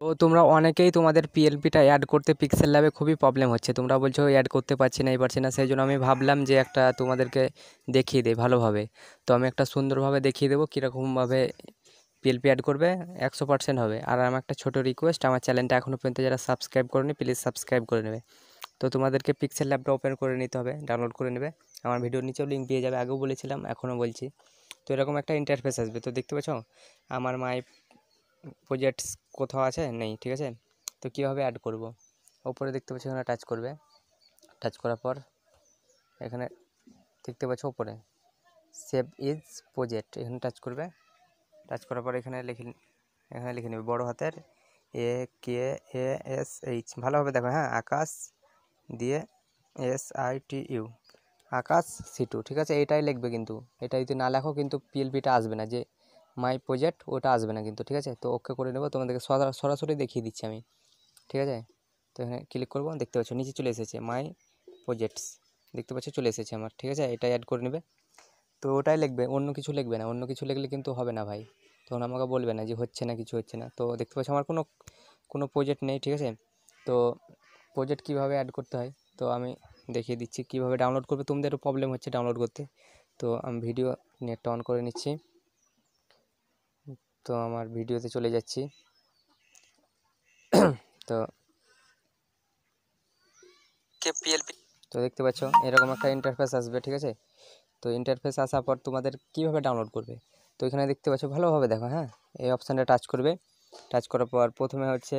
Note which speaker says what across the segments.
Speaker 1: তো তোমরা অনেকেই তোমাদের পিএলপিটা অ্যাড করতে পিক্সেল ল্যাবে খুবই প্রবলেম হচ্ছে তোমরা বলছো অ্যাড করতে পারছি না এই পারছি না সেই জন্য আমি ভাবলাম যে একটা তোমাদেরকে দেখিয়ে দেয় ভালোভাবে তো আমি একটা সুন্দরভাবে দেখিয়ে দেবো কীরকমভাবে পিএলপি অ্যাড করবে একশো পার্সেন্ট হবে আর আমার একটা ছোটো রিকোয়েস্ট আমার চ্যানেলটা এখনও পর্যন্ত যারা সাবস্ক্রাইব করেনি প্লিজ সাবস্ক্রাইব করে নেবে তো তোমাদেরকে পিক্সেল ল্যাবটা ওপেন করে নিতে হবে ডাউনলোড করে নেবে আমার ভিডিওর নিচেও লিঙ্ক পেয়ে যাবে আগেও বলেছিলাম এখনও বলছি তো এরকম একটা ইন্টারফেস আসবে তো দেখতে পাচ্ছ আমার মাই প্রজেক্ট কোথাও আছে নেই ঠিক আছে তো কীভাবে অ্যাড করব ওপরে দেখতে পাচ্ছ এখানে টাচ করবে টাচ করার পর এখানে দেখতে পাচ্ছ ওপরে সেভ ইজ প্রজেক্ট এখানে টাচ করবে টাচ করার পর এখানে লিখে এখানে লিখে নেবে বড়ো হাতের এ কে এ এস এইচ ভালোভাবে দেখো হ্যাঁ আকাশ দিয়ে S I T U Akash Situ ঠিক আছে এটাই লিখবে কিন্তু এটাই যদি না লেখো কিন্তু পিএলপিটা আসবে না যে মাই প্রজেক্ট ওটা আসবে না কিন্তু ঠিক আছে তো ওকে করে নেবো তোমাদেরকে সরাসরি দেখিয়ে দিচ্ছি আমি ঠিক আছে তো এখানে ক্লিক করবো দেখতে পাচ্ছ নিচে চলে এসেছে মাই প্রজেক্টস দেখতে পাচ্ছ চলে এসেছে আমার ঠিক আছে এটা অ্যাড করে নেবে তো ওটাই লিখবে অন্য কিছু লিখবে না অন্য কিছু লিখলে কিন্তু হবে না ভাই তখন আমাকে বলবে না যে হচ্ছে না কিছু হচ্ছে না তো দেখতে পাচ্ছ আমার কোনো কোনো প্রজেক্ট নেই ঠিক আছে তো প্রজেক্ট কীভাবে অ্যাড করতে হয় তো আমি দেখিয়ে দিচ্ছি কিভাবে ডাউনলোড করবে তোমাদেরও প্রবলেম হচ্ছে ডাউনলোড করতে তো আমি ভিডিও নেটটা অন করে নিচ্ছি তো আমার ভিডিওতে চলে যাচ্ছি তো তো দেখতে পাচ্ছ এরকম একটা ইন্টারফেস আসবে ঠিক আছে তো ইন্টারফেস আসার পর তোমাদের কিভাবে ডাউনলোড করবে তো এখানে দেখতে পাচ্ছ ভালোভাবে দেখো হ্যাঁ এই অপশানটা টাচ করবে টাচ করার পর প্রথমে হচ্ছে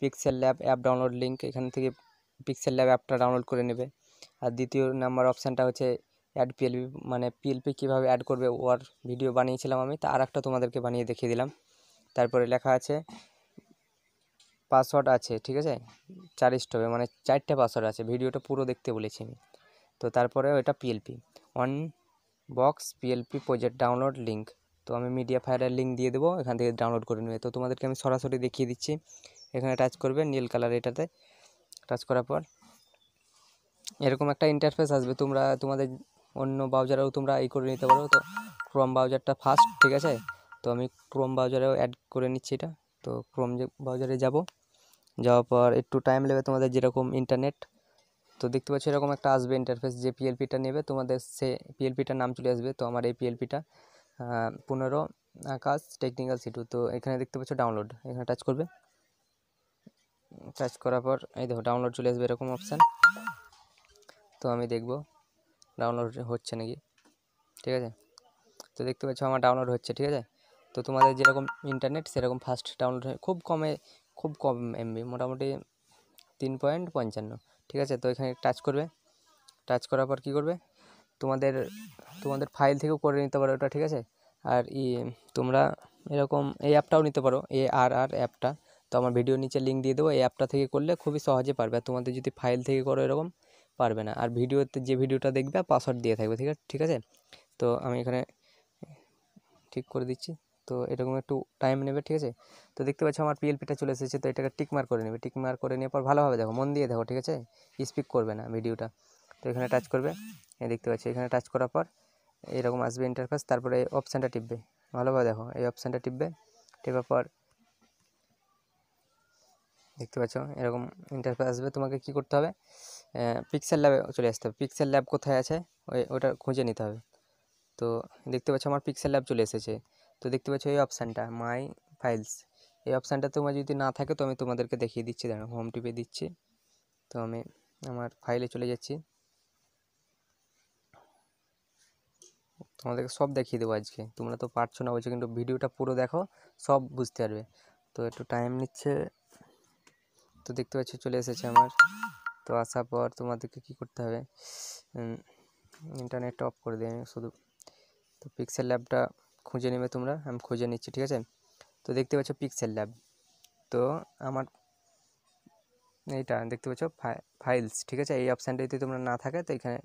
Speaker 1: Pixel Lab app download link এখান থেকে পিক্সেল ল্যাব অ্যাপটা ডাউনলোড করে নেবে আর দ্বিতীয় নাম্বার অপশানটা হচ্ছে অ্যাড পিএলপি মানে পিএলপি কীভাবে অ্যাড করবে ওর ভিডিও বানিয়েছিলাম আমি তা আরেকটা তোমাদেরকে বানিয়ে দেখিয়ে দিলাম তারপরে লেখা আছে পাসওয়ার্ড আছে ঠিক আছে চার স্টপে মানে চারটে পাসওয়ার্ড আছে ভিডিওটা পুরো দেখতে বলেছি আমি তো তারপরে ওটা PLP on box PLP project download link তো আমি মিডিয়া ফায়ারের লিঙ্ক দিয়ে দেবো এখান থেকে ডাউনলোড করে নেবে তো তোমাদেরকে আমি সরাসরি দেখিয়ে দিচ্ছি এখানে টাচ করবে নীল কালার এটাতে টাচ করার পর এরকম একটা ইন্টারফেস আসবে তোমরা তোমাদের অন্য ব্রাউজারেও তোমরা এই করে নিতে পারো তো ক্রোম ব্রাউজারটা ফার্স্ট ঠিক আছে তো আমি ক্রোম ব্রাউজারেও অ্যাড করে নিচ্ছি এটা তো ক্রোম ব্রাউজারে যাব যাওয়ার পর একটু টাইম নেবে তোমাদের যেরকম ইন্টারনেট তো দেখতে পাচ্ছ এরকম একটা আসবে ইন্টারফেস যে পিএলপিটা নেবে তোমাদের সে পিএলপিটার নাম চলে আসবে তো আমার এই পিএলপিটা পনেরো আকাশ টেকনিক্যাল সিটু তো এখানে দেখতে পাচ্ছ ডাউনলোড এখানে টাচ করবে টাচ করার পর এই দেখো ডাউনলোড চলে আসবে এরকম অপশান তো আমি দেখবো ডাউনলোড হচ্ছে নাকি ঠিক আছে তো দেখতে পাচ্ছ আমার ডাউনলোড হচ্ছে ঠিক আছে তো তোমাদের যেরকম ইন্টারনেট সেরকম ফাস্ট ডাউনলোড হয় খুব কমে খুব কম এমবি মোটামুটি তিন পয়েন্ট পঞ্চান্ন ঠিক আছে তো এখানে টাচ করবে টাচ করার পর কী করবে তোমাদের তোমাদের ফাইল থেকেও করে নিতে পারো ওটা ঠিক আছে আর ই তোমরা এরকম এই অ্যাপটাও নিতে পারো এ আর আর অ্যাপটা তো আমার ভিডিও নিচে লিঙ্ক দিয়ে দেবো এই অ্যাপটা থেকে করলে খুবই সহজে পারবে আর তোমাদের যদি ফাইল থেকে করো এরকম পারবে না আর ভিডিওতে যে ভিডিওটা দেখবে পাসওয়ার্ড দিয়ে থাকবে ঠিক আছে ঠিক আছে তো আমি এখানে ঠিক করে দিচ্ছি তো এরকম একটু টাইম নেবে ঠিক আছে তো দেখতে পাচ্ছ আমার পিএলপিটা চলে এসেছে তো এটাকে টিকমার করে নেবে টিকমার করে নেওয়ার পর ভালোভাবে দেখো মন দিয়ে দেখো ঠিক আছে স্পিক করবে না ভিডিওটা তো এখানে টাচ করবে দেখতে পাচ্ছি এখানে টাচ করার পর এরকম আসবে ইন্টারফেস তারপরে এই অপশানটা টিপবে ভালোভাবে দেখো এই অপশানটা টিপবে টেপার পর দেখতে পাচ্ছ এরকম ইন্টারফেস আসবে তোমাকে কি করতে হবে পিক্সেল ল্যাবে চলে আসতে হবে পিক্সেল ল্যাব কোথায় আছে ওই ওটা খুঁজে নিতে হবে তো দেখতে পাচ্ছ আমার পিক্সেল ল্যাব চলে এসেছে তো দেখতে পাচ্ছ এই অপশানটা মাই ফাইলস এই অপশানটা তোমার যদি না থাকে তো আমি তোমাদেরকে দেখিয়ে দিচ্ছি দাঁড়ো হোম টিপে দিচ্ছি তো আমি আমার ফাইলে চলে যাচ্ছি তোমাদেরকে সব দেখিয়ে দেবো আজকে তোমরা তো পারছো না বলছো কিন্তু ভিডিওটা পুরো দেখো সব বুঝতে পারবে তো একটু টাইম নিচ্ছে তো দেখতে পাচ্ছ চলে এসেছে আমার তো আসার পর তোমাদেরকে কি করতে হবে ইন্টারনেট অফ করে দিয়ে শুধু তো পিক্সেল ল্যাবটা খুঁজে নেবে তোমরা আমি খুঁজে নিচ্ছি ঠিক আছে তো দেখতে পাচ্ছ পিক্সেল ল্যাব তো আমার এইটা দেখতে পাচ্ছ ফাইলস ঠিক আছে এই অপশানটা যদি তোমরা না থাকে তো এখানে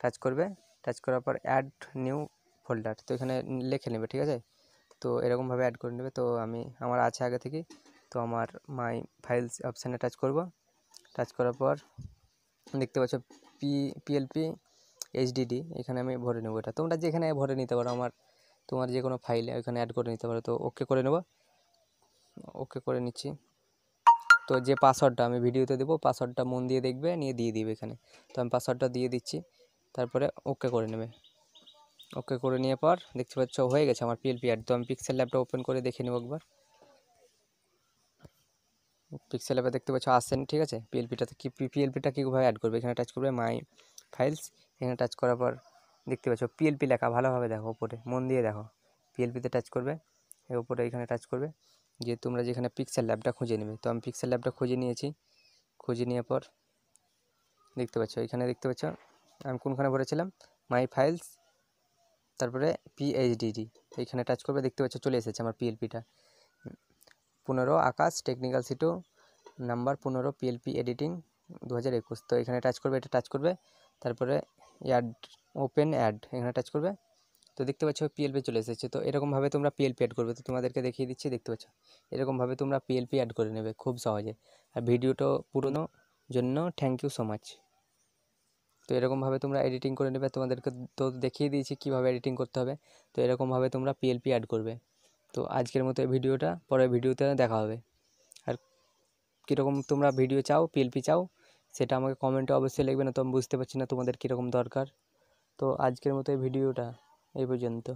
Speaker 1: টাচ করবে টাচ করার পর অ্যাড নিউ ফোল্ডার তো এখানে লিখে নেবে ঠিক আছে তো এরকমভাবে অ্যাড করে নেবে তো আমি আমার আছে আগে থেকে তো আমার মাই ফাইলস অপশানে টাচ করব টাচ করার পর দেখতে পাচ্ছ পি পিএলপি এইচডিডি এখানে আমি ভরে নেবো এটা তোমরা যেখানে ভরে নিতে পারো আমার তোমার যে কোনো ফাইলে ওইখানে অ্যাড করে নিতে পারো তো ওকে করে নেবো ওকে করে নিচ্ছি তো যে পাসওয়ার্ডটা আমি ভিডিওতে দেবো পাসওয়ার্ডটা মন দিয়ে দেখবে নিয়ে দিয়ে দিবে এখানে তো আমি পাসওয়ার্ডটা দিয়ে দিচ্ছি তারপরে ওকে করে নেবে ওকে করে নিয়ে পর দেখতে পাচ্ছ হয়ে গেছে আমার পিএলপি অ্যাড তো আমি পিক্সেল ল্যাবটা ওপেন করে দেখে নেবো একবার পিক্সেল অ্যাপে দেখতে পাচ্ছ আসেন ঠিক আছে পিএলপিটাতে কি পিএলপিটা কীভাবে অ্যাড করবে এখানে টাচ করবে মাই ফাইলস এখানে টাচ করার পর দেখতে পাচ্ছ পিএলপি লেখা ভালোভাবে দেখো ওপরে মন দিয়ে দেখো পিএলপিতে টাচ করবে এর ওপরে এখানে টাচ করবে যে তোমরা যেখানে পিক্সেল ল্যাবটা খুঁজে নেবে তো আমি পিক্সেল ল্যাবটা খুঁজে নিয়েছি খুঁজে নেওয়ার পর দেখতে পাচ্ছ এখানে দেখতে পাচ্ছ আমি কোনখানে ভরেছিলাম মাই ফাইলস তারপরে পিএইচডিডি এইখানে টাচ করবে দেখতে পাচ্ছ চলে এসেছে আমার পিএলপিটা পনেরো আকাশ টেকনিক্যাল সিটু নাম্বার পনেরো পিএলপি এডিটিং দু হাজার একুশ তো এখানে টাচ করবে এটা টাচ করবে তারপরে অ্যাড ওপেন অ্যাড এখানে টাচ করবে তো দেখতে পাচ্ছ পিএলপি চলে এসেছে তো এরকমভাবে তোমরা পিএলপি অ্যাড করবে তো তোমাদেরকে দেখিয়ে দিচ্ছি দেখতে পাচ্ছ এরকমভাবে তোমরা পিএলপি অ্যাড করে নেবে খুব সহজে আর ভিডিওটা পুরনো জন্য থ্যাংক ইউ সো মাচ তো এরকমভাবে তোমরা এডিটিং করে নেবে তোমাদেরকে তো দেখিয়ে দিয়েছি কীভাবে এডিটিং করতে হবে তো এরকমভাবে তোমরা পিএলপি অ্যাড করবে তো আজকের মতো এই ভিডিওটা পরের ভিডিওতে দেখা হবে আর কীরকম তোমরা ভিডিও চাও পিএলপি চাও সেটা আমাকে কমেন্টে অবশ্যই লিখবে না তো আমি বুঝতে পারছি না তোমাদের কীরকম দরকার তো আজকের মতো এই ভিডিওটা এই পর্যন্ত